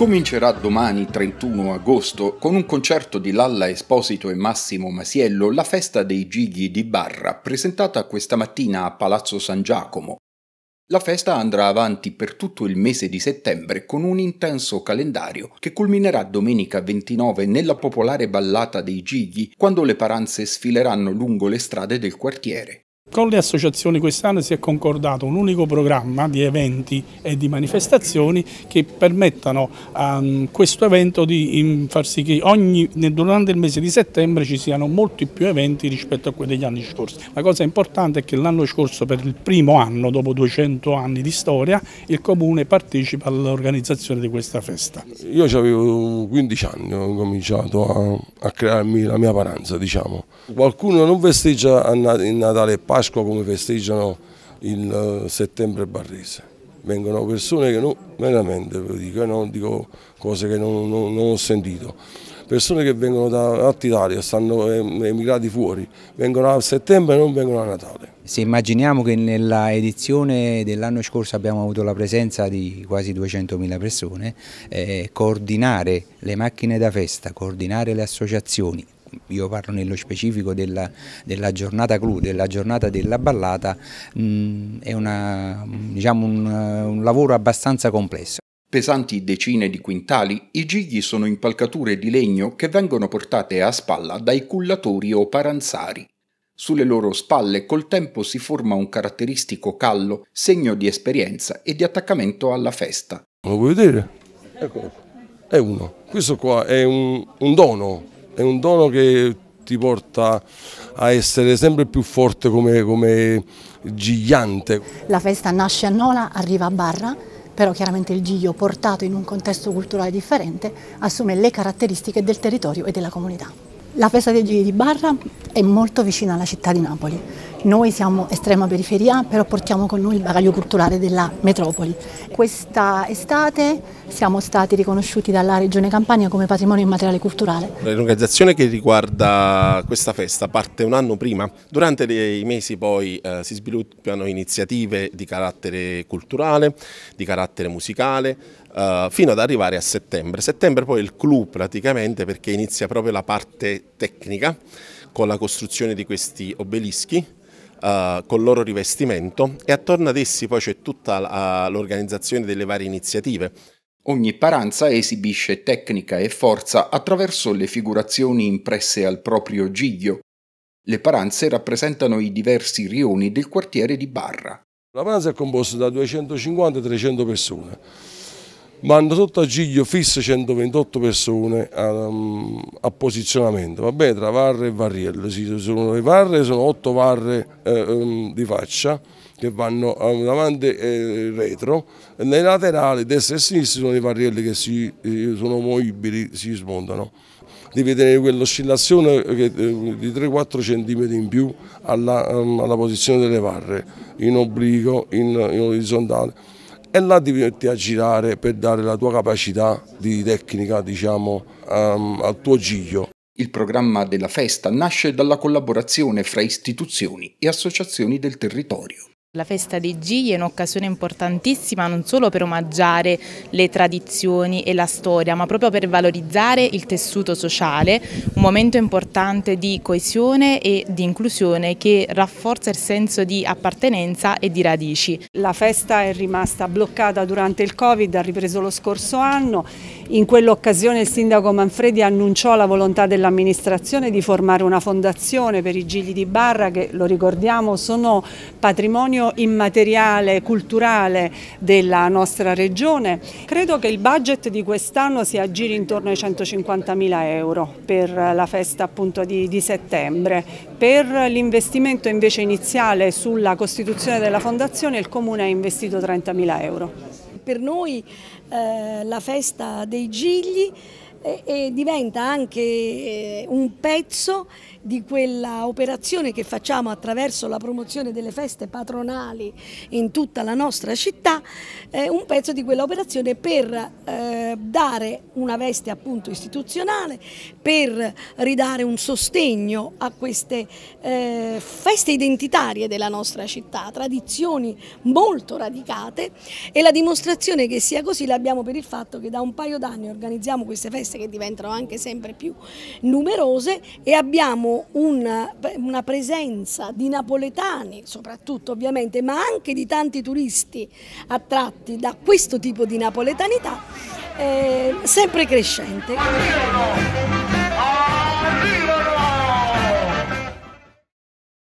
comincerà domani 31 agosto con un concerto di Lalla Esposito e Massimo Masiello la festa dei Gighi di Barra presentata questa mattina a Palazzo San Giacomo. La festa andrà avanti per tutto il mese di settembre con un intenso calendario che culminerà domenica 29 nella popolare ballata dei Gighi quando le paranze sfileranno lungo le strade del quartiere. Con le associazioni quest'anno si è concordato un unico programma di eventi e di manifestazioni che permettano a ehm, questo evento di far sì che ogni, durante il mese di settembre ci siano molti più eventi rispetto a quelli degli anni scorsi. La cosa importante è che l'anno scorso per il primo anno, dopo 200 anni di storia, il Comune partecipa all'organizzazione di questa festa. Io avevo 15 anni, ho cominciato a, a crearmi la mia paranza, diciamo. Qualcuno non festeggia il Natale e Pasqua, Pasqua come festeggiano il eh, settembre barrese. Vengono persone che non, veramente dico, eh, non dico cose che non, non, non, ho sentito. Persone che vengono da Altitalia, stanno eh, emigrati fuori, vengono a settembre e non vengono a Natale. Se immaginiamo che nella edizione dell'anno scorso abbiamo avuto la presenza di quasi 200.000 persone, eh, coordinare le macchine da festa, coordinare le associazioni, io parlo nello specifico della, della giornata clou, della giornata della ballata, mh, mm, è una, diciamo un, un lavoro abbastanza complesso. Pesanti decine di quintali, i gigli sono impalcature di legno che vengono portate a spalla dai cullatori o paranzari. Sulle loro spalle col tempo si forma un caratteristico callo, segno di esperienza e di attaccamento alla festa. Lo vuoi vedere? Ecco, è uno. Questo qua è un, un dono è un dono che ti porta a essere sempre più forte come, come gigliante. La festa nasce a Nola, arriva a Barra, però chiaramente il Giglio portato in un contesto culturale differente assume le caratteristiche del territorio e della comunità. La festa dei Gigli di Barra è molto vicina alla città di Napoli, noi siamo estrema periferia, però portiamo con noi il bagaglio culturale della metropoli. Questa estate siamo stati riconosciuti dalla Regione Campania come patrimonio immateriale culturale. L'organizzazione che riguarda questa festa parte un anno prima. Durante i mesi poi eh, si sviluppano iniziative di carattere culturale, di carattere musicale, eh, fino ad arrivare a settembre. Settembre poi è il clou praticamente perché inizia proprio la parte tecnica con la costruzione di questi obelischi eh, col loro rivestimento e attorno ad essi poi c'è tutta l'organizzazione delle varie iniziative. Ogni paranza esibisce tecnica e forza attraverso le figurazioni impresse al proprio giglio. Le paranze rappresentano i diversi rioni del quartiere di Barra. La paranza è composta da 250-300 persone mando sotto a Giglio fisse 128 persone a, mm, a posizionamento, vabbè tra varre e varriello, sì, sono le varre, sono 8 varre eh, ehm, di faccia che vanno eh, davanti eh, e retro, nei laterali destra e sinistra sono i varrielli che si, eh, sono movibili, si smontano. Devi tenere quell'oscillazione eh, di 3-4 cm in più alla, mm, alla, posizione delle varre, in obliquo, in, in orizzontale e là ti metti a girare per dare la tua capacità di tecnica diciamo, um, al tuo giglio. Il programma della festa nasce dalla collaborazione fra istituzioni e associazioni del territorio. La festa dei Gigli è un'occasione importantissima non solo per omaggiare le tradizioni e la storia, ma proprio per valorizzare il tessuto sociale, un momento importante di coesione e di inclusione che rafforza il senso di appartenenza e di radici. La festa è rimasta bloccata durante il Covid, ha ripreso lo scorso anno in quell'occasione il sindaco Manfredi annunciò la volontà dell'amministrazione di formare una fondazione per i Gigli di Barra che, lo ricordiamo, sono patrimonio immateriale, culturale della nostra regione. Credo che il budget di quest'anno si aggiri intorno ai 150.000 euro per la festa appunto di, di settembre. Per l'investimento invece iniziale sulla costituzione della fondazione il Comune ha investito 30.000 euro per noi eh, la festa dei Gigli e, e diventa anche eh, un pezzo di quella operazione che facciamo attraverso la promozione delle feste patronali in tutta la nostra città, eh, un pezzo di quella operazione per eh, dare una veste appunto istituzionale, per ridare un sostegno a queste eh, feste identitarie della nostra città, tradizioni molto radicate e la dimostrazione che sia così l'abbiamo per il fatto che da un paio d'anni organizziamo queste feste queste che diventano anche sempre più numerose e abbiamo una, una presenza di napoletani soprattutto ovviamente ma anche di tanti turisti attratti da questo tipo di napoletanità eh, sempre crescente.